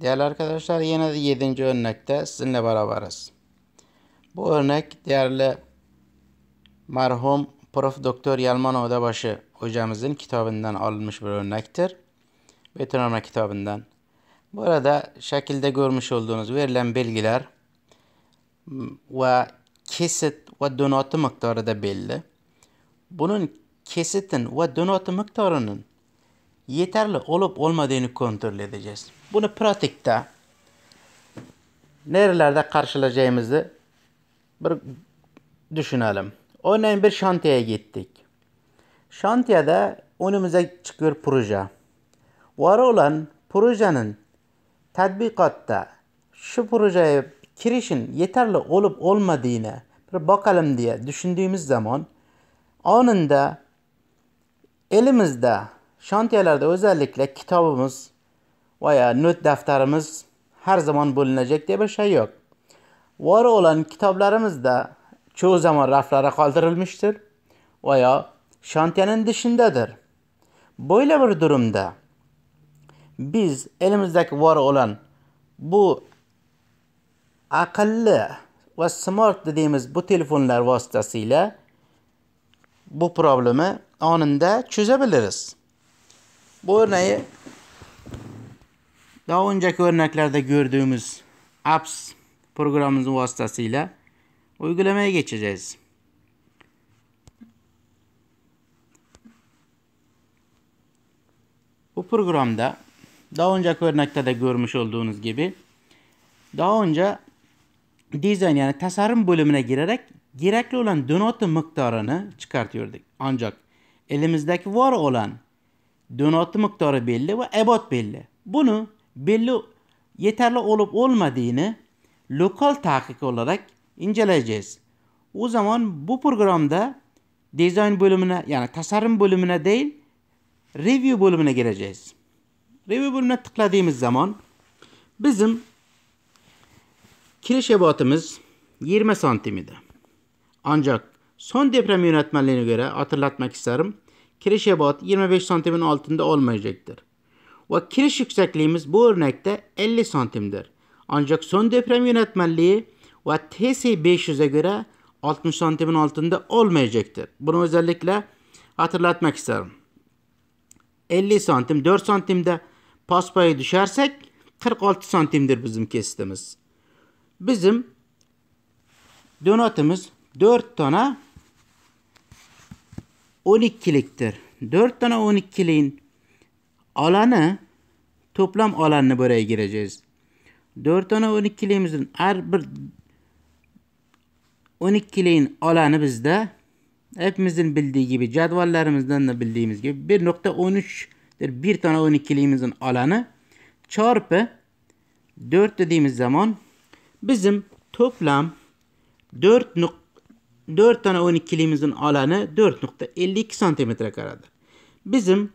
Değerli arkadaşlar yine de 7. örnekte sizinle beraberiz. Bu örnek değerli merhum Prof. Doktor Yalman Odabaşı hocamızın kitabından alınmış bir örnektir. Betonarme kitabından. Burada şekilde görmüş olduğunuz verilen bilgiler ve kesit ve donatı miktarı da belli. Bunun kesitin ve donatı miktarının yeterli olup olmadığını kontrol edeceğiz. Bunu pratikte nerelerde karşılayacağımızı bir düşünelim. Örneğin bir şantiyeye gittik. Şantiyede önümüze çıkıyor proje. Var olan projenin tedbikatta şu projeye kirişin yeterli olup olmadığını bir bakalım diye düşündüğümüz zaman anında elimizde Şantiyelerde özellikle kitabımız veya not defterimiz her zaman bulunacak diye bir şey yok. Var olan kitaplarımız da çoğu zaman raflara kaldırılmıştır veya şantiyenin dışındadır. Böyle bir durumda biz elimizdeki var olan bu akıllı ve smart dediğimiz bu telefonlar vasıtasıyla bu problemi anında çözebiliriz. Bu örneği daha önceki örneklerde gördüğümüz apps programımızın vasıtasıyla uygulamaya geçeceğiz. Bu programda daha önceki örnekte de görmüş olduğunuz gibi daha önce design yani tasarım bölümüne girerek gerekli olan donatı miktarını çıkartıyorduk. Ancak elimizdeki var olan donatı miktarı belli ve ebat belli. Bunu belli yeterli olup olmadığını lokal takip olarak inceleyeceğiz. O zaman bu programda dizayn bölümüne yani tasarım bölümüne değil review bölümüne gireceğiz. Review bölümüne tıkladığımız zaman bizim kiriş ebatımız 20 santim Ancak son deprem yönetmenliğine göre hatırlatmak isterim kiriş ebatı 25 santimin altında olmayacaktır. Ve kiriş yüksekliğimiz bu örnekte 50 santimdir. Ancak son deprem yönetmenliği ve TC500'e göre 60 santimin altında olmayacaktır. Bunu özellikle hatırlatmak isterim. 50 santim 4 santimde paspayı düşersek 46 santimdir bizim kesitimiz. Bizim donatımız 4 tane 12'liktir. 4 tane 12'liğin alanı toplam alanını buraya gireceğiz. 4 tane 12'liğimizin her bir 12'liğin alanı bizde hepimizin bildiği gibi cedvallerimizden de bildiğimiz gibi 1.13'dir. Bir tane 12'liğimizin alanı çarpı 4 dediğimiz zaman bizim toplam 4. 4 tane 12'liğimizin alanı 4.52 santimetre karedir. Bizim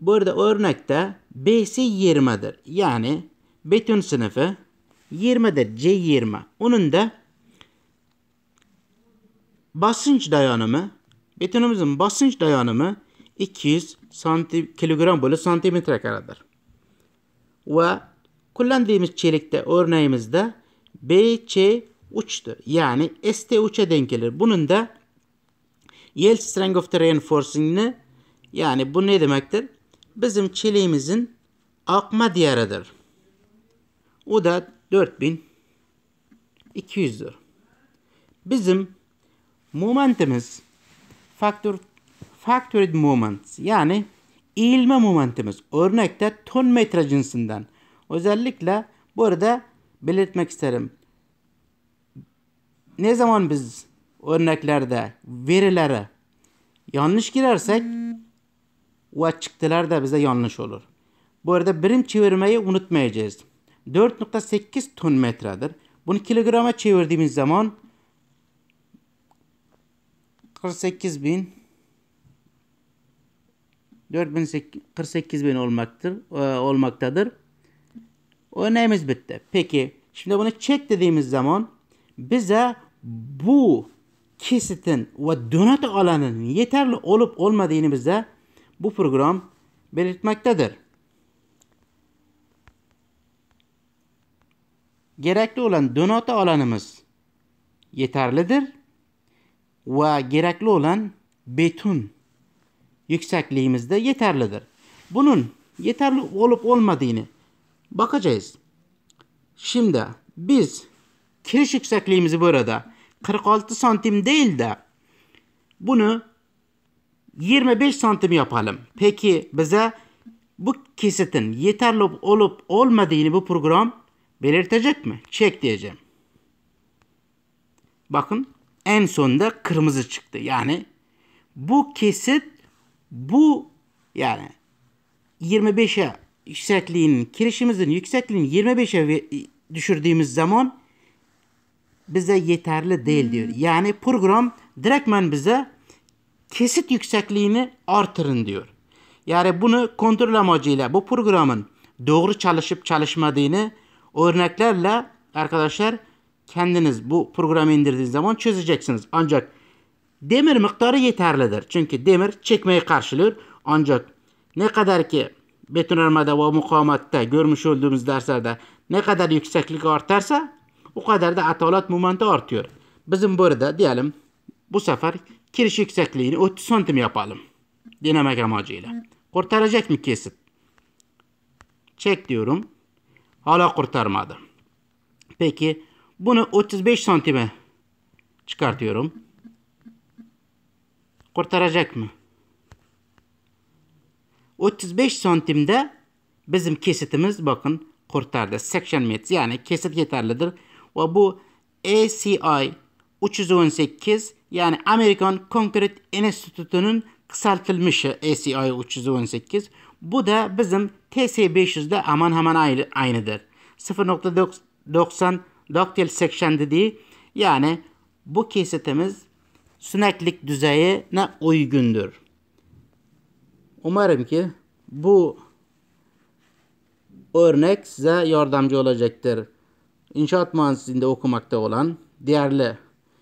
burada örnekte BC 20'dir. Yani beton sınıfı 20'dir. C20. Onun da basınç dayanımı betonumuzun basınç dayanımı 200 santim, kilogram bölü santimetre karedir. Ve kullandığımız çelikte örneğimizde BC uçtur. Yani ST3'e denk gelir. Bunun da yield strength of the reinforcing'ini yani bu ne demektir? Bizim çeliğimizin akma diyarıdır. O da 4200'dür. Bizim momentimiz faktör factored moments yani eğilme momentimiz örnekte ton metre cinsinden. Özellikle burada belirtmek isterim ne zaman biz örneklerde verilere yanlış girersek o çıktılar da bize yanlış olur. Bu arada birim çevirmeyi unutmayacağız. 4.8 ton metredir. Bunu kilograma çevirdiğimiz zaman 48 bin 48 bin olmaktır, e, olmaktadır. Örneğimiz bitti. Peki şimdi bunu çek dediğimiz zaman bize bu kesitin ve donatı alanının yeterli olup olmadığını bize bu program belirtmektedir. Gerekli olan donatı alanımız yeterlidir ve gerekli olan beton yüksekliğimiz de yeterlidir. Bunun yeterli olup olmadığını bakacağız. Şimdi biz kiriş yüksekliğimizi burada 46 santim değil de bunu 25 santim yapalım. Peki bize bu kesitin yeterli olup olmadığını bu program belirtecek mi? Çek diyeceğim. Bakın en sonunda kırmızı çıktı. Yani bu kesit bu yani 25'e yüksekliğinin kirişimizin yüksekliğini 25'e düşürdüğümüz zaman bize yeterli değil diyor. Hmm. Yani program direktmen bize kesit yüksekliğini artırın diyor. Yani bunu kontrol amacıyla bu programın doğru çalışıp çalışmadığını örneklerle arkadaşlar kendiniz bu programı indirdiğiniz zaman çözeceksiniz. Ancak demir miktarı yeterlidir. Çünkü demir çekmeyi karşılıyor. Ancak ne kadar ki betonarmada ve mukamatta görmüş olduğumuz derslerde ne kadar yükseklik artarsa o kadar da atalat momenti artıyor. Bizim burada diyelim bu sefer kiriş yüksekliğini 30 santim yapalım. Denemek amacıyla. Kurtaracak mı kesit? Çek diyorum. Hala kurtarmadı. Peki bunu 35 santime çıkartıyorum. Kurtaracak mı? 35 santimde bizim kesitimiz bakın kurtardı. 80 metre yani kesit yeterlidir. Ve bu ACI 318 yani Amerikan Concrete Enstitüsü'nün kısaltılmış ACI 318. Bu da bizim TC500'de aman hemen aynıdır. 0.90 daktil section dediği yani bu kesitimiz süneklik düzeyine uygundur. Umarım ki bu örnek size yardımcı olacaktır inşaat mühendisliğinde okumakta olan değerli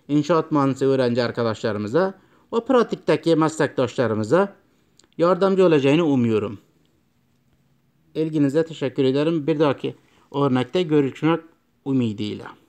inşaat mühendisi öğrenci arkadaşlarımıza ve pratikteki meslektaşlarımıza yardımcı olacağını umuyorum. İlginize teşekkür ederim. Bir dahaki örnekte görüşmek ümidiyle.